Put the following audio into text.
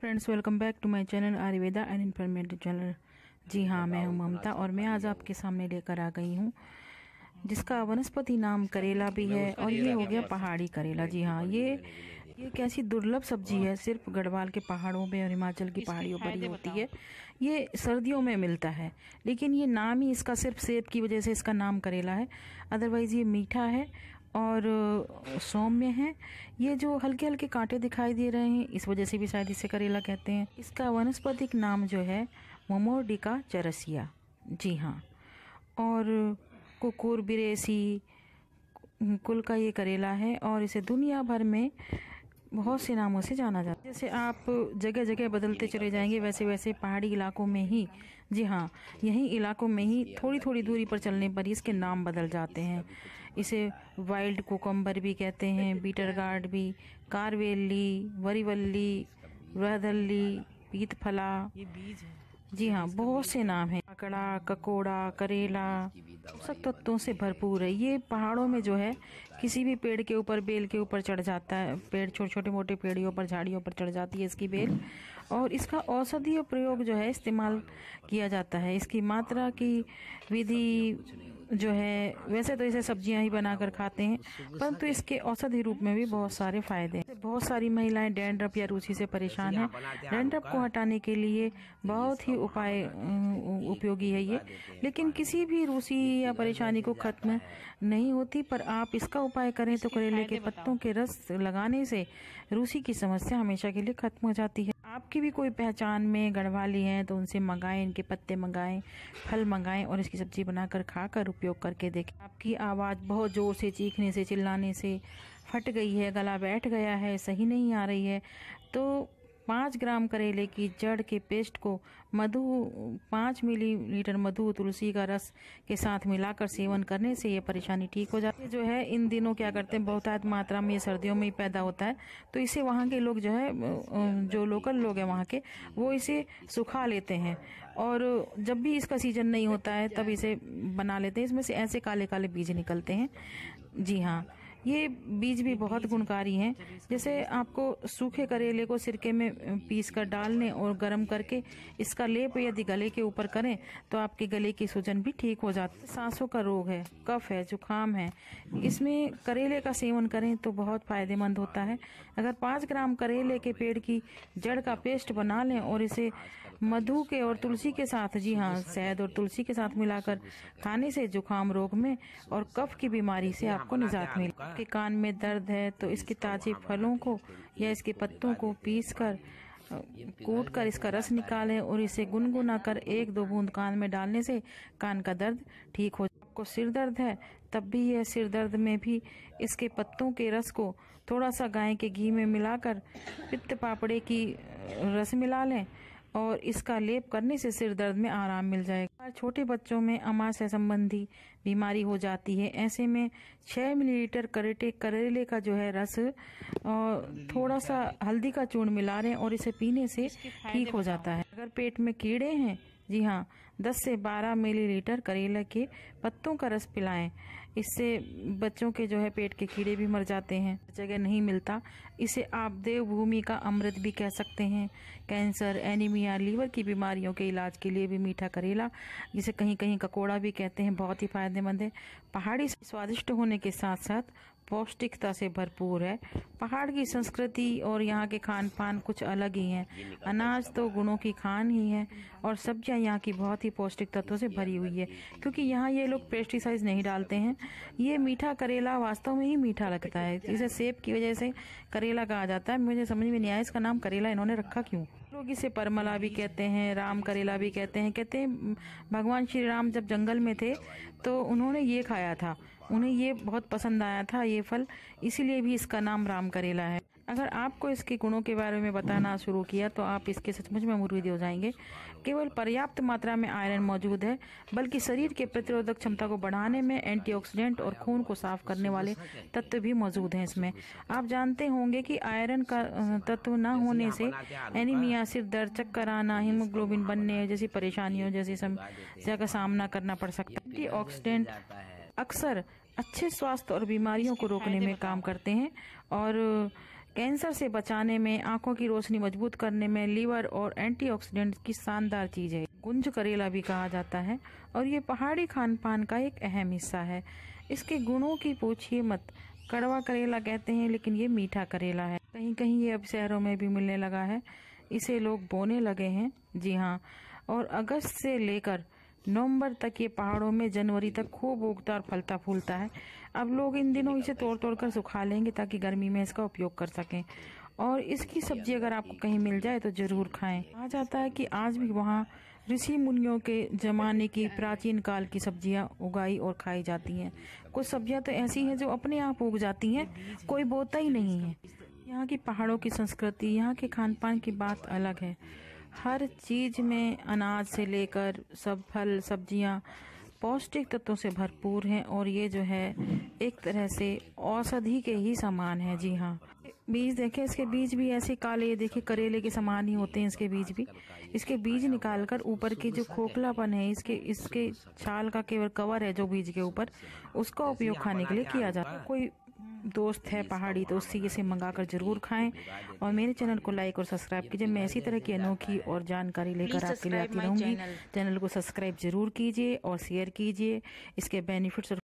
friends welcome back to my channel Ayurveda and informative channel जी हाँ मैं हूँ ममता और मैं आज आपके सामने लेकर आ गई हूँ जिसका वनस्पति नाम करेला भी है और ये हो गया पहाड़ी करेला जी हाँ ये ये एक ऐसी दुर्लभ सब्जी है सिर्फ गढ़वाल के पहाड़ों में और हिमाचल की पहाड़ियों पर ही होती है ये सर्दियों में मिलता है लेकिन ये नाम ही इसका सिर्फ सेब की वजह से इसका नाम करेला है अदरवाइज़ ये मीठा है और सौम्य है ये जो हल्के हल्के कांटे दिखाई दे रहे हैं इस वजह से भी शायद इसे करेला कहते हैं इसका वनस्पतिक नाम जो है मोमोडिका चरसिया जी हाँ और कुकुर बिरेसी कुल का ये करेला है और इसे दुनिया भर में बहुत से नामों से जाना जाता है जैसे आप जगह जगह बदलते चले जाएंगे वैसे वैसे पहाड़ी इलाकों में ही जी हाँ यही इलाकों में ही थोड़ी थोड़ी दूरी पर चलने पर इसके नाम बदल जाते हैं इसे वाइल्ड कोकम्बर भी कहते हैं बीटर गार्ड भी कारवेली वरीवली रहदल्ली पीतफला ये बीज है जी हाँ बहुत से नाम हैं काकड़ा ककोड़ा करेला पोषक तत्वों से भरपूर है ये पहाड़ों में जो है किसी भी पेड़ के ऊपर बेल के ऊपर चढ़ जाता है पेड़ छोटे छोटे मोटे पेड़ियों पर झाड़ियों पर चढ़ जाती है इसकी बेल और इसका औषधीय प्रयोग जो है इस्तेमाल किया जाता है इसकी मात्रा की विधि जो है वैसे तो इसे सब्जियां ही बनाकर खाते हैं परंतु तो इसके औषधि रूप में भी बहुत सारे फायदे हैं बहुत सारी महिलाएं डैंड्रप या रूसी से परेशान हैं डेंड्रप को हटाने के लिए बहुत ही उपाय उपयोगी है ये लेकिन किसी भी रूसी या परेशानी को खत्म नहीं होती पर आप इसका उपाय करें तो करेले के पत्तों के रस लगाने से रूसी की समस्या हमेशा के लिए खत्म हो जाती है आपकी भी कोई पहचान में गढ़वाली हैं तो उनसे मंगाएं इनके पत्ते मंगाएं फल मंगाएं और इसकी सब्जी बनाकर खाकर उपयोग करके देखें आपकी आवाज़ बहुत ज़ोर से चीखने से चिल्लाने से फट गई है गला बैठ गया है सही नहीं आ रही है तो पाँच ग्राम करेले की जड़ के पेस्ट को मधु पाँच मिलीलीटर मधु तुलसी का रस के साथ मिलाकर सेवन करने से ये परेशानी ठीक हो जाती है जो है इन दिनों क्या करते हैं बहुतायत मात्रा में ये सर्दियों में ही पैदा होता है तो इसे वहाँ के लोग जो है जो लोकल लोग हैं वहाँ के वो इसे सुखा लेते हैं और जब भी इसका सीजन नहीं होता है तब इसे बना लेते हैं इसमें से ऐसे काले काले बीज निकलते हैं जी हाँ ये बीज भी बहुत गुणकारी हैं जैसे आपको सूखे करेले को सिरके में पीस कर डालने और गर्म करके इसका लेप यदि गले के ऊपर करें तो आपके गले की सूजन भी ठीक हो जाती है सांसों का रोग है कफ है जुकाम है इसमें करेले का सेवन करें तो बहुत फायदेमंद होता है अगर पाँच ग्राम करेले के पेड़ की जड़ का पेस्ट बना लें और इसे मधु के और तुलसी के साथ जी हाँ शहद और तुलसी के साथ मिलाकर खाने से जुकाम रोग में और कफ की बीमारी से आपको निजात मिले आपके कान में दर्द है तो इसके ताजे फलों को या इसके पत्तों को पीस कर कूट कर इसका रस निकालें और इसे गुनगुना कर एक दो बूंद कान में डालने से कान का दर्द ठीक हो आपको सिर दर्द है तब भी यह सिर दर्द में भी इसके पत्तों के रस को थोड़ा सा गाय के घी में मिलाकर पित्त पापड़े की रस मिला लें और इसका लेप करने से सिर दर्द में आराम मिल जाएगा छोटे बच्चों में अमाशय संबंधी बीमारी हो जाती है ऐसे में 6 मिलीलीटर करेटे करेले का जो है रस और थोड़ा सा हल्दी का चूर्ण मिला रहे हैं और इसे पीने से ठीक हो जाता है अगर पेट में कीड़े हैं जी हाँ 10 से 12 मिलीलीटर करेला के पत्तों का रस पिलाएं इससे बच्चों के जो है पेट के कीड़े भी मर जाते हैं जगह नहीं मिलता इसे आप देवभूमि का अमृत भी कह सकते हैं कैंसर एनीमिया लीवर की बीमारियों के इलाज के लिए भी मीठा करेला जिसे कहीं कहीं ककोड़ा भी कहते हैं बहुत ही फायदेमंद है पहाड़ी स्वादिष्ट होने के साथ साथ पौष्टिकता से भरपूर है पहाड़ की संस्कृति और यहाँ के खान पान कुछ अलग ही हैं अनाज तो गुणों की खान ही है और सब्जियाँ यहाँ की बहुत ही पौष्टिक तत्वों से भरी हुई है क्योंकि यहाँ ये लोग पेस्टिसाइड नहीं डालते हैं ये मीठा करेला वास्तव में ही मीठा लगता है इसे सेब की वजह से करेला कहा जाता है मुझे समझ में नहीं आया इसका नाम करेला इन्होंने रखा क्यों लोग इसे परमला भी कहते हैं राम करेला भी कहते हैं कहते हैं भगवान श्री राम जब जंगल में थे तो उन्होंने ये खाया था उन्हें ये बहुत पसंद आया था ये फल इसीलिए भी इसका नाम राम करेला है अगर आपको इसके गुणों के बारे में बताना शुरू किया तो आप इसके सचमुच में मुर्गी हो जाएंगे केवल पर्याप्त मात्रा में आयरन मौजूद है बल्कि शरीर के प्रतिरोधक क्षमता को बढ़ाने में एंटीऑक्सीडेंट और खून को साफ करने वाले तत्व भी मौजूद हैं इसमें आप जानते होंगे कि आयरन का तत्व न होने से एनीमिया सिर दर्द चक्कर आना हीमोग्लोबिन बनने जैसी परेशानियों जैसी समस्या का सामना करना पड़ सकता है एंटी अक्सर अच्छे स्वास्थ्य और बीमारियों को रोकने में काम करते हैं और कैंसर से बचाने में आंखों की रोशनी मजबूत करने में लीवर और एंटीऑक्सीडेंट की शानदार चीज है गुंज करेला भी कहा जाता है और ये पहाड़ी खान पान का एक अहम हिस्सा है इसके गुणों की पूछिए मत कड़वा करेला कहते हैं लेकिन ये मीठा करेला है कहीं कहीं ये अब शहरों में भी मिलने लगा है इसे लोग बोने लगे हैं जी हाँ और अगस्त से लेकर नवंबर तक ये पहाड़ों में जनवरी तक खूब उगता और फलता फूलता है अब लोग इन दिनों इसे तोड़ तोड़ कर सुखा लेंगे ताकि गर्मी में इसका उपयोग कर सकें और इसकी सब्जी अगर आपको कहीं मिल जाए तो जरूर खाएं कहा जाता है कि आज भी वहाँ ऋषि मुनियों के जमाने की प्राचीन काल की सब्जियां उगाई और खाई जाती हैं कुछ सब्जियां तो ऐसी हैं जो अपने आप उग जाती हैं कोई बोता ही नहीं है यहाँ की पहाड़ों की संस्कृति यहाँ के खान पान की बात अलग है हर चीज़ में अनाज से लेकर सब फल सब्जियां पौष्टिक तत्वों से भरपूर हैं और ये जो है एक तरह से औषधि के ही समान है जी हाँ बीज देखें इसके बीज भी ऐसे काले ये देखिए करेले के समान ही होते हैं इसके बीज भी इसके बीज निकालकर ऊपर की जो खोखलापन है इसके इसके छाल का केवल कवर है जो बीज के ऊपर उसका उपयोग खाने के लिए किया जाता है कोई दोस्त है पहाड़ी तो उससे इसे मंगा कर जरूर खाएं और मेरे चैनल को लाइक और सब्सक्राइब कीजिए मैं इसी तरह की अनोखी और जानकारी लेकर आपके लिए आती रहूँगी चैनल को सब्सक्राइब जरूर कीजिए और शेयर कीजिए इसके बेनिफिट्स और